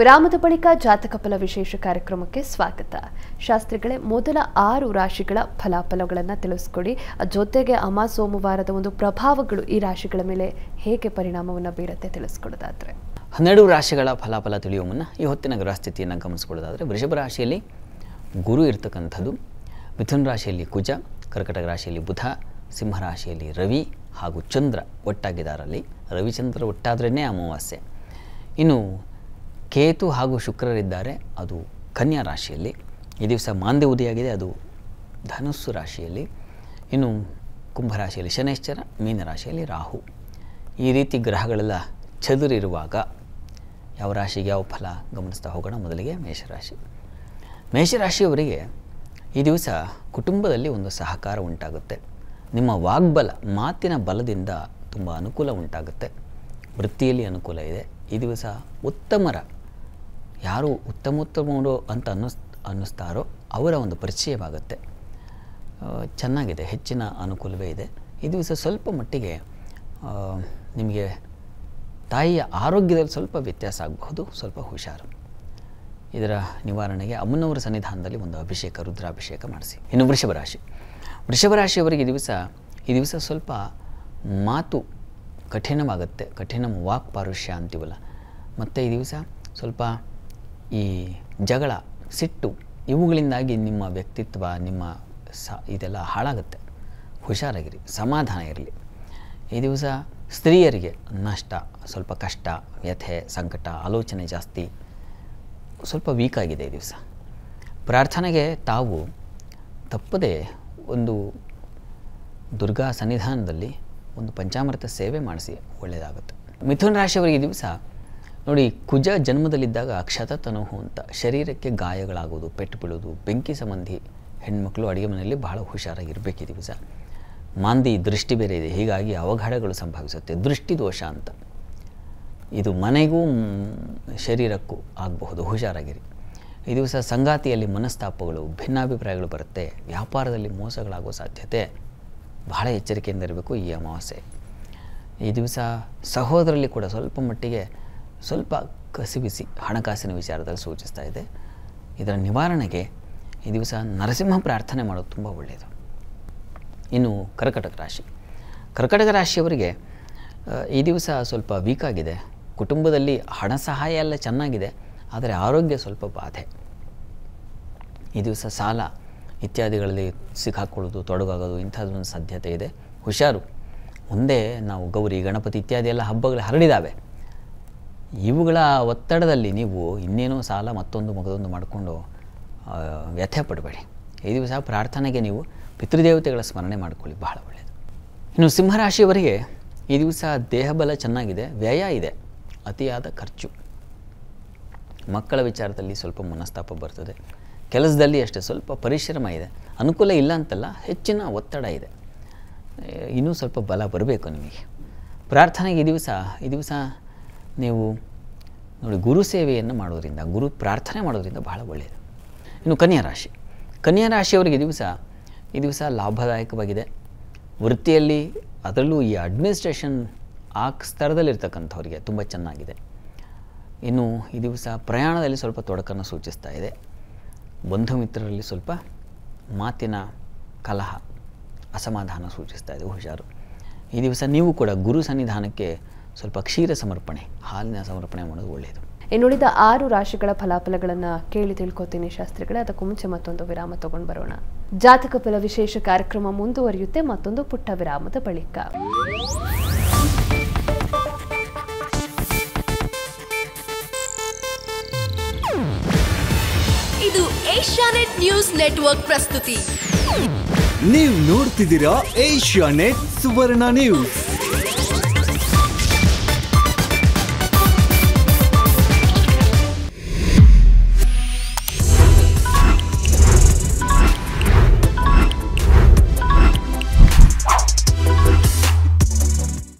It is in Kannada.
ವಿರಾಮದ ಬಳಿಕ ಜಾತಕ ಫಲ ವಿಶೇಷ ಕಾರ್ಯಕ್ರಮಕ್ಕೆ ಸ್ವಾಗತ ಶಾಸ್ತ್ರಿಗಳೇ ಮೊದಲ ಆರು ರಾಶಿಗಳ ಫಲಾಫಲಗಳನ್ನು ತಿಳಿಸ್ಕೊಡಿ ಜೊತೆಗೆ ಅಮ ಸೋಮವಾರದ ಒಂದು ಪ್ರಭಾವಗಳು ಈ ರಾಶಿಗಳ ಮೇಲೆ ಹೇಗೆ ಪರಿಣಾಮವನ್ನು ಬೀರುತ್ತೆ ತಿಳಿಸ್ಕೊಡೋದಾದರೆ ಹನ್ನೆರಡು ರಾಶಿಗಳ ಫಲಾಫಲ ತಿಳಿಯುವ ಮುನ್ನ ಈ ಹೊತ್ತಿನ ಸ್ಥಿತಿಯನ್ನು ಗಮನಿಸ್ಕೊಳ್ಳೋದಾದರೆ ವೃಷಭ ರಾಶಿಯಲ್ಲಿ ಗುರು ಇರತಕ್ಕಂಥದ್ದು ಮಿಥುನ ರಾಶಿಯಲ್ಲಿ ಕುಜ ಕರ್ಕಟಕ ರಾಶಿಯಲ್ಲಿ ಬುಧ ಸಿಂಹರಾಶಿಯಲ್ಲಿ ರವಿ ಹಾಗೂ ಚಂದ್ರ ಒಟ್ಟಾಗಿದ್ದಾರಲ್ಲಿ ರವಿಚಂದ್ರ ಒಟ್ಟಾದ್ರೇ ಅಮಾವಾಸ್ಯೆ ಇನ್ನು ಕೇತು ಹಾಗೂ ಶುಕ್ರರಿದ್ದಾರೆ ಅದು ಕನ್ಯಾ ರಾಶಿಯಲ್ಲಿ ಈ ದಿವಸ ಮಾಂದೆ ಉದಿಯಾಗಿದೆ ಅದು ಧನುಸ್ಸು ರಾಶಿಯಲ್ಲಿ ಇನ್ನು ಕುಂಭರಾಶಿಯಲ್ಲಿ ಶನೈಶ್ಚರ ಮೀನರಾಶಿಯಲ್ಲಿ ರಾಹು ಈ ರೀತಿ ಗ್ರಹಗಳೆಲ್ಲ ಚದುರಿರುವಾಗ ಯಾವ ರಾಶಿಗೆ ಯಾವ ಫಲ ಗಮನಿಸ್ತಾ ಹೋಗೋಣ ಮೊದಲಿಗೆ ಮೇಷರಾಶಿ ಮೇಷರಾಶಿಯವರಿಗೆ ಈ ದಿವಸ ಕುಟುಂಬದಲ್ಲಿ ಒಂದು ಸಹಕಾರ ಉಂಟಾಗುತ್ತೆ ನಿಮ್ಮ ವಾಗ್ಬಲ ಮಾತಿನ ಬಲದಿಂದ ತುಂಬ ಅನುಕೂಲ ಉಂಟಾಗುತ್ತೆ ವೃತ್ತಿಯಲ್ಲಿ ಅನುಕೂಲ ಇದೆ ಈ ದಿವಸ ಉತ್ತಮರ ಯಾರು ಉತ್ತಮೋತ್ತಮರು ಅಂತ ಅನ್ನಿಸ್ ಅನ್ನಿಸ್ತಾರೋ ಅವರ ಒಂದು ಪರಿಚಯವಾಗುತ್ತೆ ಚೆನ್ನಾಗಿದೆ ಹೆಚ್ಚಿನ ಅನುಕೂಲವೇ ಇದೆ ಈ ದಿವಸ ಸ್ವಲ್ಪ ಮಟ್ಟಿಗೆ ನಿಮಗೆ ತಾಯಿಯ ಆರೋಗ್ಯದಲ್ಲಿ ಸ್ವಲ್ಪ ವ್ಯತ್ಯಾಸ ಆಗಬಹುದು ಸ್ವಲ್ಪ ಹುಷಾರು ಇದರ ನಿವಾರಣೆಗೆ ಅಮ್ಮನವರ ಸನ್ನಿಧಾನದಲ್ಲಿ ಒಂದು ಅಭಿಷೇಕ ರುದ್ರಾಭಿಷೇಕ ಮಾಡಿಸಿ ಇನ್ನು ವೃಷಭ ರಾಶಿ ವೃಷಭ ರಾಶಿಯವರಿಗೆ ದಿವಸ ಈ ದಿವಸ ಸ್ವಲ್ಪ ಮಾತು ಕಠಿಣವಾಗುತ್ತೆ ಕಠಿಣ ವಾಕ್ ಪಾರುಷ್ಯ ಅಂತೀವಲ್ಲ ಮತ್ತು ಈ ದಿವಸ ಸ್ವಲ್ಪ ಈ ಜಗಳ ಸಿಟ್ಟು ಇವುಗಳಿಂದಾಗಿ ನಿಮ್ಮ ವ್ಯಕ್ತಿತ್ವ ನಿಮ್ಮ ಸ ಇದೆಲ್ಲ ಹಾಳಾಗುತ್ತೆ ಹುಷಾರಾಗಿರಿ ಸಮಾಧಾನ ಇರಲಿ ಈ ದಿವಸ ಸ್ತ್ರೀಯರಿಗೆ ನಷ್ಟ ಸ್ವಲ್ಪ ಕಷ್ಟ ವ್ಯಥೆ ಸಂಕಟ ಆಲೋಚನೆ ಜಾಸ್ತಿ ಸ್ವಲ್ಪ ವೀಕ್ ಆಗಿದೆ ಈ ದಿವಸ ಪ್ರಾರ್ಥನೆಗೆ ತಾವು ತಪ್ಪದೆ ಒಂದು ದುರ್ಗಾ ಸನ್ನಿಧಾನದಲ್ಲಿ ಒಂದು ಪಂಚಾಮೃತ ಸೇವೆ ಮಾಡಿಸಿ ಒಳ್ಳೆಯದಾಗುತ್ತೆ ಮಿಥುನ ರಾಶಿಯವರಿಗೆ ಈ ದಿವಸ ನೋಡಿ ಕುಜ ಜನ್ಮದಲ್ಲಿದ್ದಾಗ ತನೋಹು ಅಂತ ಶರೀರಕ್ಕೆ ಗಾಯಗಳಾಗೋದು ಪೆಟ್ಟು ಬೀಳೋದು ಬೆಂಕಿ ಸಂಬಂಧಿ ಹೆಣ್ಮಕ್ಳು ಅಡುಗೆ ಮನೆಯಲ್ಲಿ ಬಹಳ ಹುಷಾರಾಗಿರಬೇಕು ದಿವಸ ಮಾಂದಿ ದೃಷ್ಟಿ ಬೇರೆ ಇದೆ ಹೀಗಾಗಿ ಅವಘಡಗಳು ಸಂಭವಿಸುತ್ತೆ ದೃಷ್ಟಿ ದೋಷ ಅಂತ ಇದು ಮನೆಗೂ ಶರೀರಕ್ಕೂ ಆಗಬಹುದು ಹುಷಾರಾಗಿರಿ ಈ ದಿವಸ ಸಂಗಾತಿಯಲ್ಲಿ ಮನಸ್ತಾಪಗಳು ಭಿನ್ನಾಭಿಪ್ರಾಯಗಳು ಬರುತ್ತೆ ವ್ಯಾಪಾರದಲ್ಲಿ ಮೋಸಗಳಾಗುವ ಸಾಧ್ಯತೆ ಬಹಳ ಎಚ್ಚರಿಕೆಯಿಂದ ಇರಬೇಕು ಈ ಅಮಾವಾಸ್ಯೆ ಈ ದಿವಸ ಸಹೋದರಲ್ಲಿ ಕೂಡ ಸ್ವಲ್ಪ ಮಟ್ಟಿಗೆ ಸ್ವಲ್ಪ ಕಸಿವಿಸಿ ಹಣಕಾಸಿನ ವಿಚಾರದಲ್ಲಿ ಸೂಚಿಸ್ತಾ ಇದೆ ಇದರ ನಿವಾರಣೆಗೆ ಈ ದಿವಸ ನರಸಿಂಹ ಪ್ರಾರ್ಥನೆ ಮಾಡೋದು ತುಂಬ ಒಳ್ಳೆಯದು ಇನ್ನು ಕರ್ಕಟಕ ರಾಶಿ ಕರ್ಕಟಕ ರಾಶಿಯವರಿಗೆ ಈ ದಿವಸ ಸ್ವಲ್ಪ ವೀಕ್ ಆಗಿದೆ ಕುಟುಂಬದಲ್ಲಿ ಹಣ ಸಹಾಯ ಎಲ್ಲ ಚೆನ್ನಾಗಿದೆ ಆದರೆ ಆರೋಗ್ಯ ಸ್ವಲ್ಪ ಬಾಧೆ ಈ ದಿವಸ ಸಾಲ ಇತ್ಯಾದಿಗಳಲ್ಲಿ ಸಿಕ್ಕಾಕೊಳ್ಳೋದು ತೊಡಗಾಗೋದು ಇಂಥದ್ದೊಂದು ಸಾಧ್ಯತೆ ಇದೆ ಹುಷಾರು ಮುಂದೆ ನಾವು ಗೌರಿ ಗಣಪತಿ ಇತ್ಯಾದಿ ಎಲ್ಲ ಹಬ್ಬಗಳು ಹರಡಿದ್ದಾವೆ ಇವುಗಳ ಒತ್ತಡದಲ್ಲಿ ನೀವು ಇನ್ನೇನೋ ಸಾಲ ಮತ್ತೊಂದು ಮಗದೊಂದು ಮಾಡಿಕೊಂಡು ವ್ಯಥೆ ಪಡಬೇಡಿ ಈ ದಿವಸ ಪ್ರಾರ್ಥನೆಗೆ ನೀವು ಪಿತೃದೇವತೆಗಳ ಸ್ಮರಣೆ ಮಾಡಿಕೊಳ್ಳಿ ಬಹಳ ಒಳ್ಳೆಯದು ಇನ್ನು ಸಿಂಹರಾಶಿಯವರಿಗೆ ಈ ದಿವಸ ದೇಹಬಲ ಚೆನ್ನಾಗಿದೆ ವ್ಯಯ ಇದೆ ಅತಿಯಾದ ಖರ್ಚು ಮಕ್ಕಳ ವಿಚಾರದಲ್ಲಿ ಸ್ವಲ್ಪ ಮನಸ್ತಾಪ ಬರ್ತದೆ ಕೆಲಸದಲ್ಲಿ ಅಷ್ಟೇ ಸ್ವಲ್ಪ ಪರಿಶ್ರಮ ಇದೆ ಅನುಕೂಲ ಇಲ್ಲ ಅಂತಲ್ಲ ಹೆಚ್ಚಿನ ಒತ್ತಡ ಇದೆ ಇನ್ನೂ ಸ್ವಲ್ಪ ಬಲ ಬರಬೇಕು ನಿಮಗೆ ಪ್ರಾರ್ಥನೆಗೆ ಈ ದಿವಸ ಈ ದಿವಸ ನೀವು ನೋಡಿ ಗುರು ಸೇವೆಯನ್ನು ಮಾಡೋದರಿಂದ ಗುರು ಪ್ರಾರ್ಥನೆ ಮಾಡೋದರಿಂದ ಬಹಳ ಒಳ್ಳೆಯದು ಇನ್ನು ಕನ್ಯಾ ರಾಶಿ ಕನ್ಯಾ ರಾಶಿಯವರಿಗೆ ದಿವಸ ಈ ದಿವಸ ಲಾಭದಾಯಕವಾಗಿದೆ ವೃತ್ತಿಯಲ್ಲಿ ಅದರಲ್ಲೂ ಈ ಅಡ್ಮಿನಿಸ್ಟ್ರೇಷನ್ ಆ ಸ್ತರದಲ್ಲಿರ್ತಕ್ಕಂಥವ್ರಿಗೆ ತುಂಬ ಚೆನ್ನಾಗಿದೆ ಇನ್ನು ಈ ದಿವಸ ಪ್ರಯಾಣದಲ್ಲಿ ಸ್ವಲ್ಪ ತೊಡಕನ್ನು ಸೂಚಿಸ್ತಾ ಇದೆ ಬಂಧು ಮಿತ್ರರಲ್ಲಿ ಸ್ವಲ್ಪ ಮಾತಿನ ಕಲಹ ಅಸಮಾಧಾನ ಸೂಚಿಸ್ತಾ ಇದೆ ಹುಷಾರು ಈ ದಿವಸ ನೀವು ಕೂಡ ಗುರು ಸನ್ನಿಧಾನಕ್ಕೆ ಸ್ವಲ್ಪ ಕ್ಷೀರ ಸಮರ್ಪಣೆ ಹಾಲಿನ ಸಮರ್ಪಣೆ ಮಾಡೋದು ಒಳ್ಳೆಯದು ಇನ್ನುಳಿದ ಆರು ರಾಶಿಗಳ ಫಲಾಫಲಗಳನ್ನು ಕೇಳಿ ತಿಳ್ಕೊತೀನಿ ಶಾಸ್ತ್ರಿಗಳೇ ಅದಕ್ಕೂ ಮುಂಚೆ ಮತ್ತೊಂದು ವಿರಾಮ ತಗೊಂಡು ಬರೋಣ ಜಾತಕ ಫಲ ವಿಶೇಷ ಕಾರ್ಯಕ್ರಮ ಮುಂದುವರಿಯುತ್ತೆ ಮತ್ತೊಂದು ಪುಟ್ಟ ವಿರಾಮದ ಬಳಿಕ ಇದು ಏಷ್ಯಾನೆಟ್ ನ್ಯೂಸ್ ನೆಟ್ವರ್ಕ್ ಪ್ರಸ್ತುತಿ ನೀವು ನೋಡ್ತಿದ್ದೀರಾ ಏಷ್ಯಾನೆಟ್ ಸುವರ್ಣ ನ್ಯೂಸ್